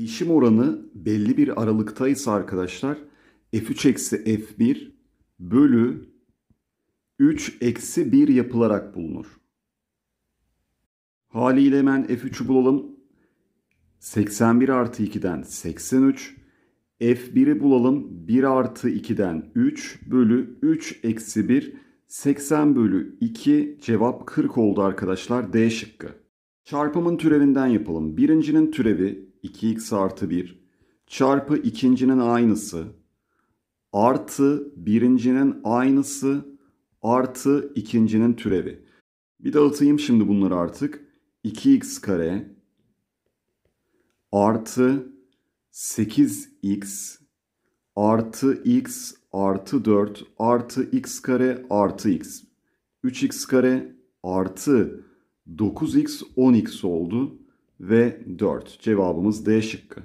Değişim oranı belli bir aralıkta ise arkadaşlar F3 eksi F1 bölü 3 eksi 1 yapılarak bulunur. Haliyle hemen F3'ü bulalım. 81 artı 2'den 83. F1'i bulalım. 1 artı 2'den 3 bölü 3 eksi 1. 80 bölü 2 cevap 40 oldu arkadaşlar. D şıkkı. Çarpımın türevinden yapalım. Birincinin türevi 2x artı 1 çarpı ikincinin aynısı artı birincinin aynısı artı ikincinin türevi. Bir dağıtayım şimdi bunları artık. 2x kare artı 8x artı x artı 4 artı x kare artı x. 3x kare artı 9x 10x oldu ve 4. Cevabımız D şıkkı.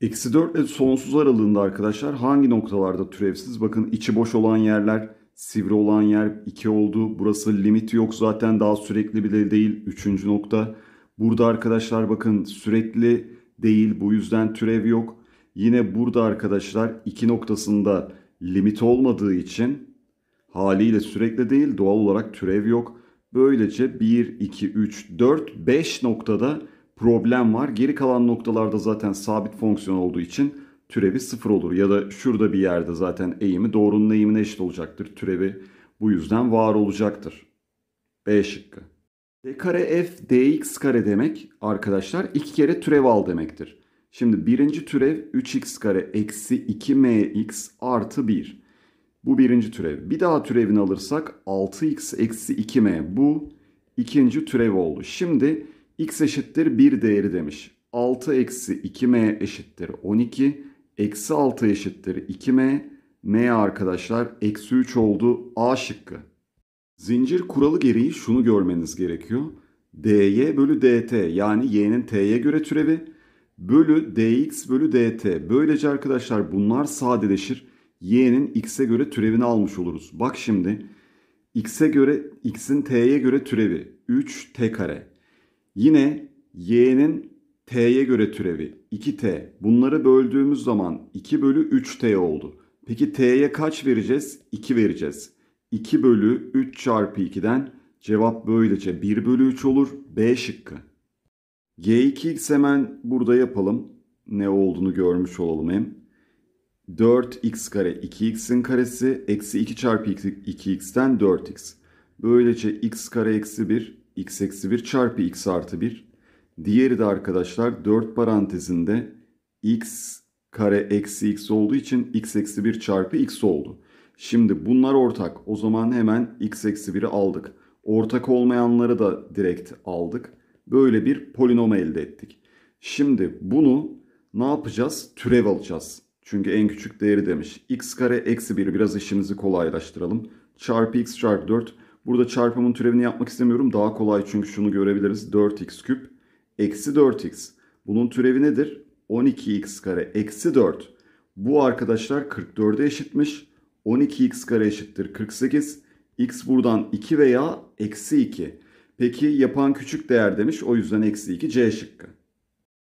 Eksi 4 ile sonsuz aralığında arkadaşlar hangi noktalarda türevsiz? Bakın içi boş olan yerler, sivri olan yer 2 oldu. Burası limit yok zaten daha sürekli bile değil. 3. nokta. Burada arkadaşlar bakın sürekli değil bu yüzden türev yok. Yine burada arkadaşlar 2 noktasında limit olmadığı için haliyle sürekli değil doğal olarak türev yok. Böylece 1, 2, 3, 4, 5 noktada problem var. Geri kalan noktalarda zaten sabit fonksiyon olduğu için türevi 0 olur. Ya da şurada bir yerde zaten eğimi doğrunun eğimine eşit olacaktır. Türevi bu yüzden var olacaktır. B şıkkı. D kare f dx kare demek arkadaşlar iki kere türev al demektir. Şimdi birinci türev 3x kare eksi 2mx artı 1. Bu birinci türev. Bir daha türevini alırsak 6x eksi 2m bu ikinci türev oldu. Şimdi x eşittir 1 değeri demiş. 6 eksi 2m eşittir 12. Eksi 6 eşittir 2m. m arkadaşlar eksi 3 oldu a şıkkı. Zincir kuralı gereği şunu görmeniz gerekiyor. dy bölü dt yani y'nin t'ye göre türevi bölü dx bölü dt. Böylece arkadaşlar bunlar sadeleşir y'nin x'e göre türevini almış oluruz. Bak şimdi x'e göre x'in t'ye göre türevi 3 t kare. Yine y'nin t'ye göre türevi 2t. Bunları böldüğümüz zaman 2 bölü 3t oldu. Peki t'ye kaç vereceğiz? 2 vereceğiz. 2 bölü 3 çarpı 2'den cevap böylece 1 bölü 3 olur. B şıkkı. G2x hemen burada yapalım. Ne olduğunu görmüş olalım hem. 4x kare 2x'in karesi eksi 2 çarpı 2x'ten 4x. Böylece x kare eksi 1 x eksi 1 çarpı x artı 1. Diğeri de arkadaşlar 4 parantezinde x kare eksi x olduğu için x eksi 1 çarpı x oldu. Şimdi bunlar ortak. O zaman hemen x eksi 1'i aldık. Ortak olmayanları da direkt aldık. Böyle bir polinom elde ettik. Şimdi bunu ne yapacağız? Türev alacağız. Çünkü en küçük değeri demiş. x kare eksi 1 biraz işimizi kolaylaştıralım. Çarpı x çarpı 4. Burada çarpımın türevini yapmak istemiyorum. Daha kolay çünkü şunu görebiliriz. 4x küp eksi 4x. Bunun türevi nedir? 12x kare eksi 4. Bu arkadaşlar 44'e eşitmiş. 12x kare eşittir 48. x buradan 2 veya eksi 2. Peki yapan küçük değer demiş. O yüzden eksi 2 c şıkkı.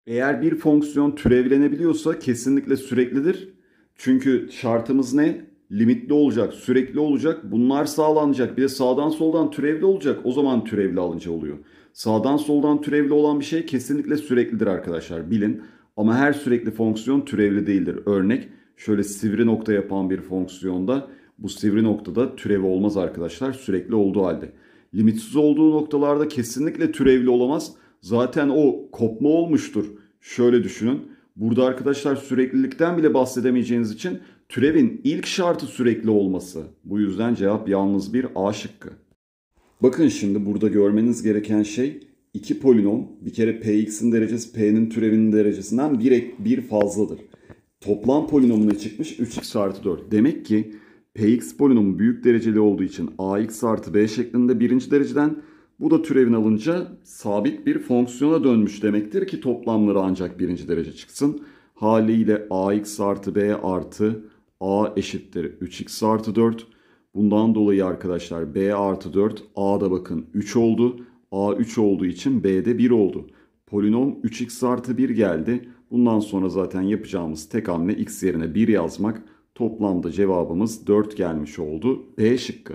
Eğer bir fonksiyon türevlenebiliyorsa kesinlikle süreklidir. Çünkü şartımız ne? Limitli olacak, sürekli olacak. Bunlar sağlanacak. Bir de sağdan soldan türevli olacak. O zaman türevli alınca oluyor. Sağdan soldan türevli olan bir şey kesinlikle süreklidir arkadaşlar. Bilin. Ama her sürekli fonksiyon türevli değildir. Örnek şöyle sivri nokta yapan bir fonksiyonda bu sivri noktada türevi olmaz arkadaşlar. Sürekli olduğu halde. Limitsiz olduğu noktalarda kesinlikle türevli olamaz zaten o kopma olmuştur. Şöyle düşünün. Burada arkadaşlar süreklilikten bile bahsedemeyeceğiniz için türevin ilk şartı sürekli olması. Bu yüzden cevap yalnız bir A şıkkı. Bakın şimdi burada görmeniz gereken şey iki polinom bir kere px'in derecesi p'nin türevinin derecesinden bir, bir fazladır. Toplam polinomuna çıkmış 3x artı 4. Demek ki px polinomu büyük dereceli olduğu için ax artı b şeklinde birinci dereceden bu da türevin alınca sabit bir fonksiyona dönmüş demektir ki toplamları ancak birinci derece çıksın. Haliyle ax artı b artı a eşittir 3x artı 4. Bundan dolayı arkadaşlar b artı 4 a da bakın 3 oldu. a 3 olduğu için b de 1 oldu. Polinom 3x artı 1 geldi. Bundan sonra zaten yapacağımız tek hamle x yerine 1 yazmak. Toplamda cevabımız 4 gelmiş oldu. B şıkkı.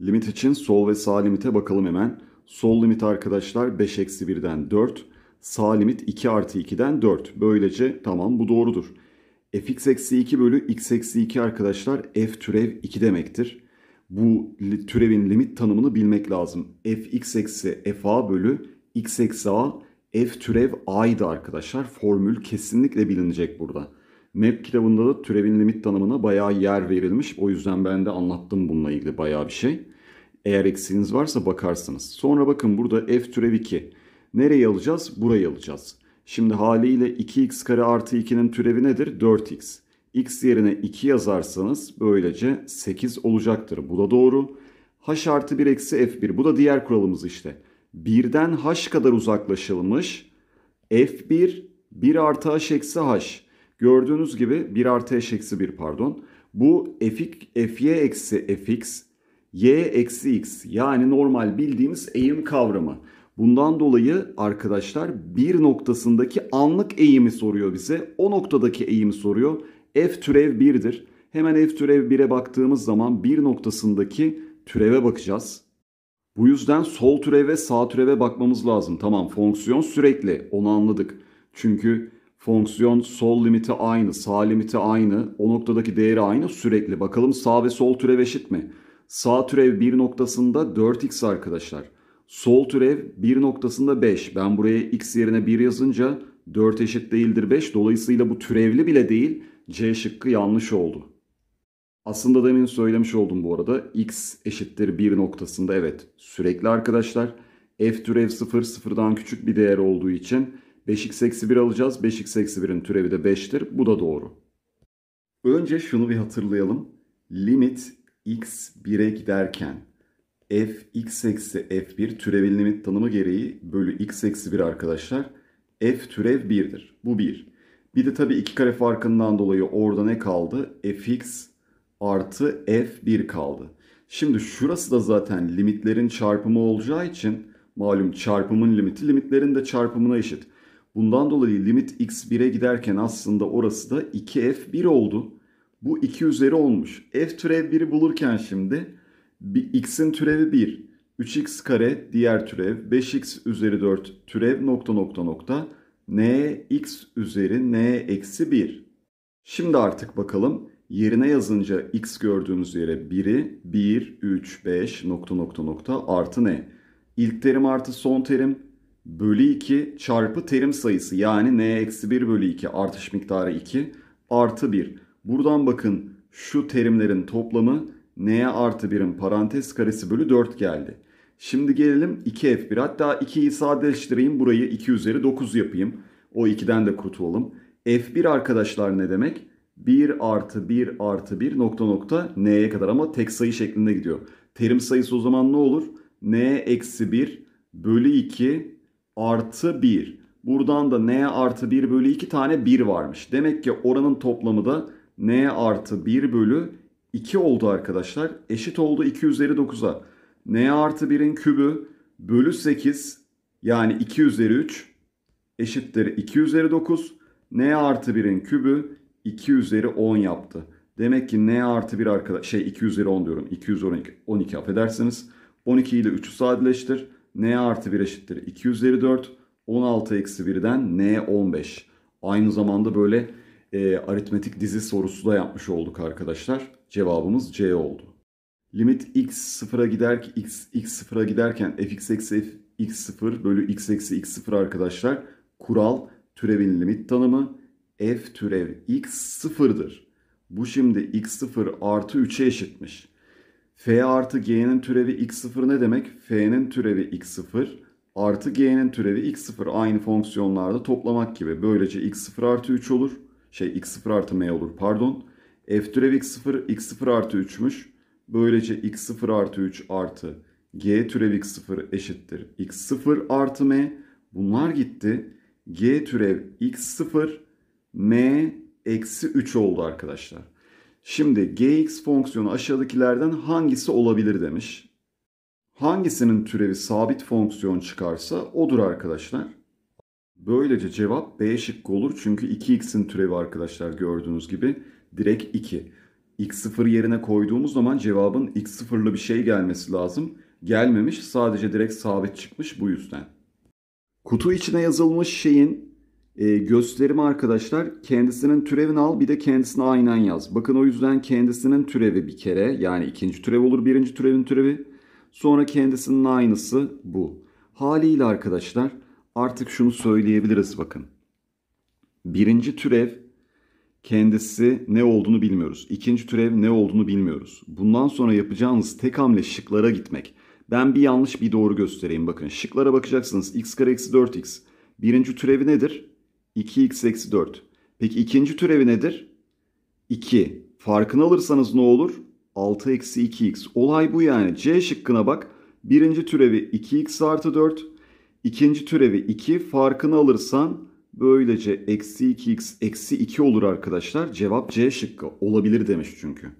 Limit için sol ve sağ limite bakalım hemen. Sol limit arkadaşlar 5-1'den 4. Sağ limit 2 artı 2'den 4. Böylece tamam bu doğrudur. fx eksi 2 bölü x eksi 2 arkadaşlar f türev 2 demektir. Bu türevin limit tanımını bilmek lazım. fx eksi fa bölü x eksi a f türev a'ydı arkadaşlar. Formül kesinlikle bilinecek burada. Map kitabında da türevin limit tanımına bayağı yer verilmiş. O yüzden ben de anlattım bununla ilgili bayağı bir şey. Eğer eksiğiniz varsa bakarsınız. Sonra bakın burada f türev 2. Nereyi alacağız? Burayı alacağız. Şimdi haliyle 2x kare artı 2'nin türevi nedir? 4x. x yerine 2 yazarsanız böylece 8 olacaktır. Bu da doğru. h artı 1 eksi f1. Bu da diğer kuralımız işte. 1'den h kadar uzaklaşılmış f1 1 artı h eksi h. Gördüğünüz gibi 1 artı h eksi 1 pardon. Bu f, fy eksi fx y eksi x yani normal bildiğimiz eğim kavramı. Bundan dolayı arkadaşlar bir noktasındaki anlık eğimi soruyor bize. O noktadaki eğimi soruyor. F türev 1'dir. Hemen F türev 1'e baktığımız zaman bir noktasındaki türeve bakacağız. Bu yüzden sol türeve sağ türeve bakmamız lazım. Tamam fonksiyon sürekli onu anladık. Çünkü Fonksiyon sol limiti aynı, sağ limiti aynı, o noktadaki değeri aynı sürekli. Bakalım sağ ve sol türev eşit mi? Sağ türev 1 noktasında 4x arkadaşlar. Sol türev 1 noktasında 5. Ben buraya x yerine 1 yazınca 4 eşit değildir 5. Dolayısıyla bu türevli bile değil. C şıkkı yanlış oldu. Aslında demin söylemiş oldum bu arada. X eşittir 1 noktasında evet sürekli arkadaşlar. F türev 0 sıfırdan küçük bir değer olduğu için 5x eksi 1 alacağız. 5x eksi 1'in türevi de 5'tir. Bu da doğru. Önce şunu bir hatırlayalım. Limit x 1'e giderken f x eksi f1 türevin limit tanımı gereği bölü x eksi 1 arkadaşlar. f türev 1'dir. Bu 1. Bir de tabii iki kare farkından dolayı orada ne kaldı? fx artı f1 kaldı. Şimdi şurası da zaten limitlerin çarpımı olacağı için malum çarpımın limiti limitlerin de çarpımına eşit. Bundan dolayı limit x 1'e giderken aslında orası da 2f1 oldu. Bu 2 üzeri olmuş. f türev 1'i bulurken şimdi x'in türevi 1. 3x kare diğer türev 5x üzeri 4 türev nokta nokta nokta n x üzeri n eksi 1. Şimdi artık bakalım yerine yazınca x gördüğünüz yere 1'i 1, 3, 5 nokta nokta nokta artı n. İlk terim artı son terim bölü 2 çarpı terim sayısı yani n eksi 1 bölü 2 artış miktarı 2 artı 1. Buradan bakın şu terimlerin toplamı n'ye artı 1'in parantez karesi bölü 4 geldi. Şimdi gelelim 2f1 hatta 2'yi sadeleştireyim burayı 2 üzeri 9 yapayım. O 2'den de kurtulalım. f1 arkadaşlar ne demek? 1 artı 1 artı 1 nokta nokta n'ye kadar ama tek sayı şeklinde gidiyor. Terim sayısı o zaman ne olur? n eksi 1 bölü 2 artı 1. Buradan da n artı 1 bölü 2 tane 1 varmış. Demek ki oranın toplamı da n artı 1 bölü 2 oldu arkadaşlar. Eşit oldu 2 üzeri 9'a. n artı 1'in kübü bölü 8 yani 2 üzeri 3 eşittir 2 üzeri 9. n artı 1'in kübü 2 üzeri 10 yaptı. Demek ki n artı 1 arkadaş şey 2 üzeri 10 diyorum. 212 12 affedersiniz. 12 ile 3'ü sadeleştir n artı 1 eşittir 2 16 eksi 1'den n 15. Aynı zamanda böyle e, aritmetik dizi sorusu da yapmış olduk arkadaşlar. Cevabımız C oldu. Limit x sıfıra gider ki x, x sıfıra giderken fx eksi x sıfır bölü x eksi x sıfır arkadaşlar. Kural türevin limit tanımı f türev x sıfırdır. Bu şimdi x sıfır artı 3'e eşitmiş f artı g'nin türevi x0 ne demek? f'nin türevi x0 artı g'nin türevi x0 aynı fonksiyonlarda toplamak gibi. Böylece x0 artı 3 olur. Şey x0 artı m olur pardon. f türevi x0 x0 artı 3'müş. Böylece x0 artı 3 artı g türevi x0 eşittir x0 artı m. Bunlar gitti. g türev x0 m eksi 3 oldu arkadaşlar. Şimdi gx fonksiyonu aşağıdakilerden hangisi olabilir demiş. Hangisinin türevi sabit fonksiyon çıkarsa odur arkadaşlar. Böylece cevap B şıkkı olur çünkü 2x'in türevi arkadaşlar gördüğünüz gibi direkt 2. x0 yerine koyduğumuz zaman cevabın x0'lı bir şey gelmesi lazım. Gelmemiş sadece direkt sabit çıkmış bu yüzden. Kutu içine yazılmış şeyin e, ee, gösterim arkadaşlar kendisinin türevini al bir de kendisine aynen yaz. Bakın o yüzden kendisinin türevi bir kere yani ikinci türev olur birinci türevin türevi. Sonra kendisinin aynısı bu. Haliyle arkadaşlar artık şunu söyleyebiliriz bakın. Birinci türev kendisi ne olduğunu bilmiyoruz. İkinci türev ne olduğunu bilmiyoruz. Bundan sonra yapacağınız tek hamle şıklara gitmek. Ben bir yanlış bir doğru göstereyim bakın. Şıklara bakacaksınız. x kare eksi 4x. Birinci türevi nedir? 2x eksi 4. Peki ikinci türevi nedir? 2. Farkını alırsanız ne olur? 6 eksi 2x. Olay bu yani. C şıkkına bak. Birinci türevi 2x artı 4. İkinci türevi 2. Farkını alırsan böylece eksi 2x eksi 2 olur arkadaşlar. Cevap C şıkkı. Olabilir demiş çünkü.